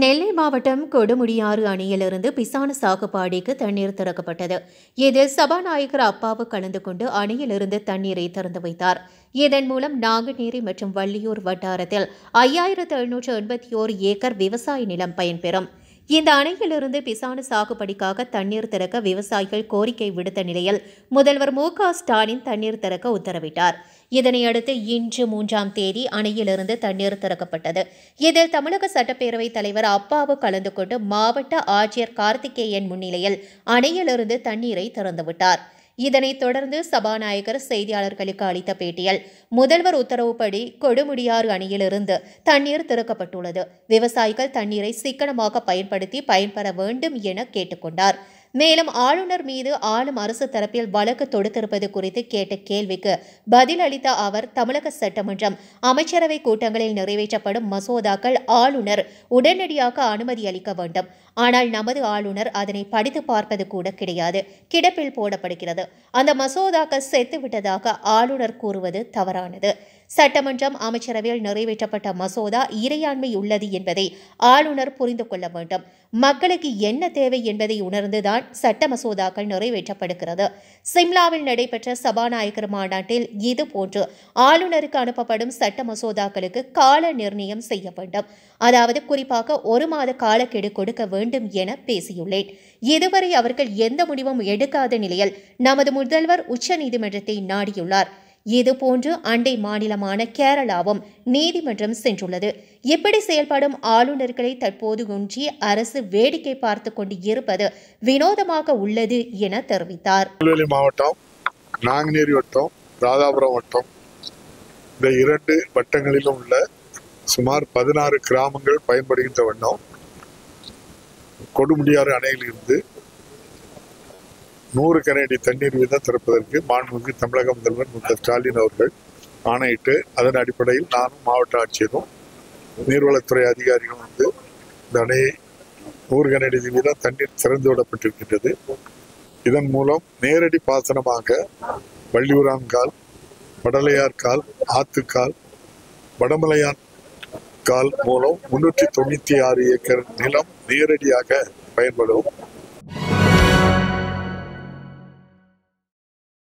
நெல்லை மாவட்டம் கொடுமுடியாறு அணையிலிருந்து பிசான சாகுபாடிக்கு தண்ணீர் திறக்கப்பட்டது இதில் சபாநாயகர் அப்பாவு கலந்து கொண்டு அணையிலிருந்து தண்ணீரை திறந்து வைத்தார் இதன் மூலம் நாங்குநேரி மற்றும் வள்ளியூர் வட்டாரத்தில் ஐயாயிரத்து எழுநூற்று எண்பத்தி ஓர் ஏக்கர் விவசாய நிலம் பயன்பெறும் இந்த அணையிலிருந்து பிசான சாகுபடிக்காக தண்ணீர் திறக்க விவசாயிகள் கோரிக்கை விடுத்த நிலையில் முதல்வர் மு ஸ்டாலின் தண்ணீர் திறக்க உத்தரவிட்டார் இதனையடுத்து இன்று மூன்றாம் தேதி அணையிலிருந்து தண்ணீர் திறக்கப்பட்டது இதில் தமிழக சட்டப்பேரவைத் தலைவர் அப்பாவு கலந்து கொண்டு மாவட்ட ஆட்சியர் கார்த்திகேயன் முன்னிலையில் அணையிலிருந்து தண்ணீரை திறந்துவிட்டார் இதனைத் தொடர்ந்து சபாநாயகர் செய்தியாளர்களுக்கு அளித்த பேட்டியில் முதல்வர் உத்தரவுப்படி கொடுமுடியாறு அணியிலிருந்து தண்ணீர் திறக்கப்பட்டுள்ளது விவசாயிகள் தண்ணீரை சிக்கனமாக பயன்படுத்தி பயன்பெற வேண்டும் என கேட்டுக்கொண்டாா் மேலும் ஆளுநர் மீது ஆளும் அரசு தரப்பில் வழக்கு தொடுத்திருப்பது குறித்து கேட்ட கேள்விக்கு பதில் அளித்த அவர் தமிழக சட்டமன்றம் அமைச்சரவை கூட்டங்களில் நிறைவேற்றப்படும் மசோதாக்கள் ஆளுநர் உடனடியாக அனுமதி அளிக்க வேண்டும் ஆனால் நமது ஆளுநர் அதனை படித்து பார்ப்பது கூட கிடையாது கிடப்பில் போடப்படுகிறது அந்த மசோதாக்கள் செத்துவிட்டதாக ஆளுநர் கூறுவது தவறானது சட்டமன்றம் அமைச்சரவையில் நிறைவேற்றப்பட்ட மசோதா இறையாண்மை உள்ளது என்பதை ஆளுநர் புரிந்து கொள்ள வேண்டும் மக்களுக்கு என்ன தேவை என்பதை உணர்ந்துதான் சட்ட மசோதாக்கள் நிறைவேற்றப்படுகிறது சிம்லாவில் நடைபெற்ற சபாநாயகர் மாநாட்டில் இதுபோன்று ஆளுநருக்கு அனுப்பப்படும் சட்ட மசோதாக்களுக்கு கால நிர்ணயம் செய்ய வேண்டும் அதாவது குறிப்பாக ஒரு மாத காலக்கெடு கொடுக்க வேண்டும் என பேசியுள்ளேன் இதுவரை அவர்கள் எந்த முடிவும் எடுக்காத நிலையில் நமது முதல்வர் உச்சநீதிமன்றத்தை நாடியுள்ளார் இதுபோன்று அண்டை மாநிலமான கேரளாவும் நீதிமன்றம் சென்றுள்ளது இப்படி செயல்படும் ஆளுநர்களை தற்போது குன்றி அரசு வேடிக்கை பார்த்து கொண்டு இருப்பது வினோதமாக உள்ளது என தெரிவித்தார் மாவட்டம் நாங்குநேரி வட்டம் ராதாபுரம் வட்டம் இந்த இரண்டு வட்டங்களிலும் உள்ள சுமார் பதினாறு கிராமங்கள் பயன்படுகின்ற வண்ணம் கொடுமுடியாறு அணையிலிருந்து நூறு கனடி தண்ணீர் வீதம் திறப்பதற்கு மாண்புமிகு தமிழக முதல்வர் மு ஸ்டாலின் அவர்கள் ஆணையிட்டு அதன் அடிப்படையில் நானும் மாவட்ட ஆட்சியரும் நீர்வளத்துறை அதிகாரிகளும் வந்து இந்த அணையை நூறு கனடி வீதம் தண்ணீர் திறந்து விடப்பட்டிருக்கின்றது இதன் மூலம் நேரடி பாசனமாக வள்ளியூரான்கால் கால் ஆத்துக்கால் வடமலையான் கால் மூலம் முன்னூற்றி தொண்ணூற்றி ஆறு ஏக்கர் நிலம் நேரடியாக பயன்படும்